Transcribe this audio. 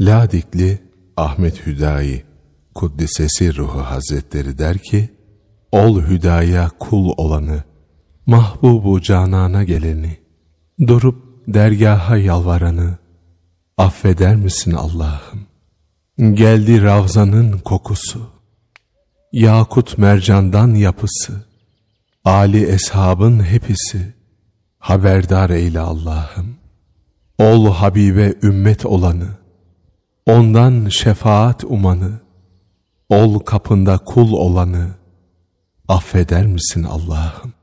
Ladikli Ahmet Hüdayi Kuddisesi Ruhu Hazretleri der ki, Ol Hüdaya kul olanı, mahbubu canana geleni, durup dergaha yalvaranı, affeder misin Allah'ım? Geldi ravzanın kokusu, yakut mercandan yapısı, Ali eshabın hepsi, haberdar eyle Allah'ım. Ol Habibe ümmet olanı, Ondan şefaat umanı, ol kapında kul olanı, affeder misin Allah'ım?